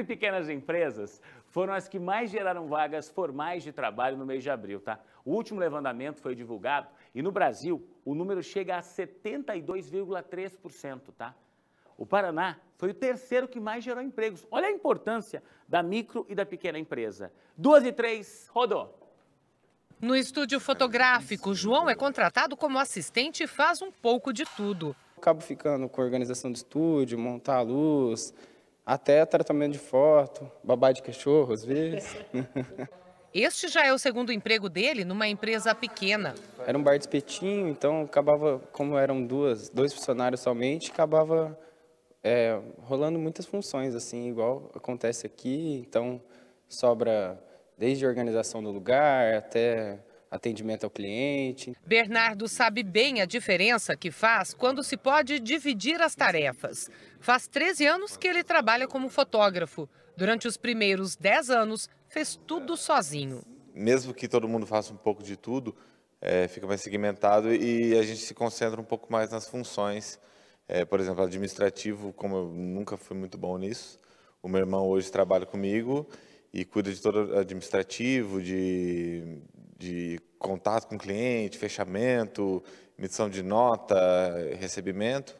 micro e pequenas empresas foram as que mais geraram vagas formais de trabalho no mês de abril, tá? O último levantamento foi divulgado e no Brasil o número chega a 72,3%, tá? O Paraná foi o terceiro que mais gerou empregos. Olha a importância da micro e da pequena empresa. Duas e três, rodou. No estúdio fotográfico, João é contratado como assistente e faz um pouco de tudo. Acabo ficando com a organização do estúdio, montar a luz, até tratamento de foto, babá de cachorro, às vezes. Este já é o segundo emprego dele numa empresa pequena. Era um bar de espetinho, então acabava, como eram duas, dois funcionários somente, acabava é, rolando muitas funções, assim, igual acontece aqui. Então sobra desde a organização do lugar até atendimento ao cliente. Bernardo sabe bem a diferença que faz quando se pode dividir as tarefas. Faz 13 anos que ele trabalha como fotógrafo. Durante os primeiros 10 anos, fez tudo sozinho. Mesmo que todo mundo faça um pouco de tudo, é, fica mais segmentado e a gente se concentra um pouco mais nas funções. É, por exemplo, administrativo, como eu nunca fui muito bom nisso, o meu irmão hoje trabalha comigo e cuida de todo administrativo, de contato com o cliente, fechamento, emissão de nota, recebimento.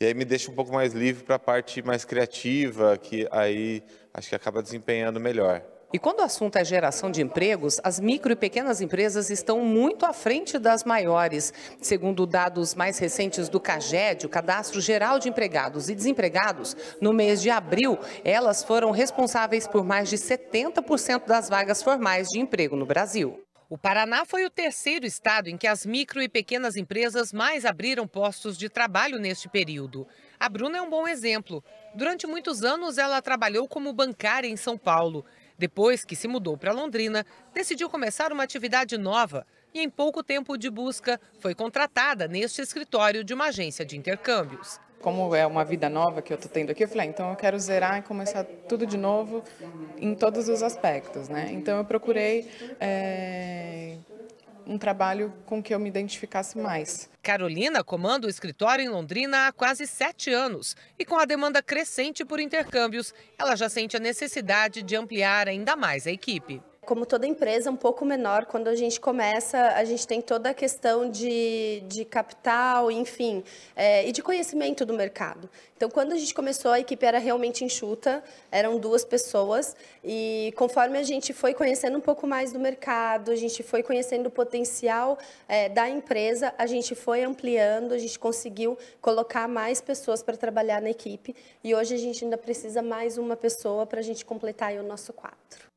E aí me deixa um pouco mais livre para a parte mais criativa, que aí acho que acaba desempenhando melhor. E quando o assunto é geração de empregos, as micro e pequenas empresas estão muito à frente das maiores. Segundo dados mais recentes do CAGED, o Cadastro Geral de Empregados e Desempregados, no mês de abril, elas foram responsáveis por mais de 70% das vagas formais de emprego no Brasil. O Paraná foi o terceiro estado em que as micro e pequenas empresas mais abriram postos de trabalho neste período. A Bruna é um bom exemplo. Durante muitos anos, ela trabalhou como bancária em São Paulo. Depois que se mudou para Londrina, decidiu começar uma atividade nova e, em pouco tempo de busca, foi contratada neste escritório de uma agência de intercâmbios como é uma vida nova que eu estou tendo aqui, eu falei, ah, então eu quero zerar e começar tudo de novo em todos os aspectos, né? Então eu procurei é, um trabalho com que eu me identificasse mais. Carolina comanda o escritório em Londrina há quase sete anos e com a demanda crescente por intercâmbios, ela já sente a necessidade de ampliar ainda mais a equipe como toda empresa um pouco menor, quando a gente começa, a gente tem toda a questão de, de capital, enfim, é, e de conhecimento do mercado. Então, quando a gente começou, a equipe era realmente enxuta, eram duas pessoas, e conforme a gente foi conhecendo um pouco mais do mercado, a gente foi conhecendo o potencial é, da empresa, a gente foi ampliando, a gente conseguiu colocar mais pessoas para trabalhar na equipe, e hoje a gente ainda precisa mais uma pessoa para a gente completar o nosso quadro.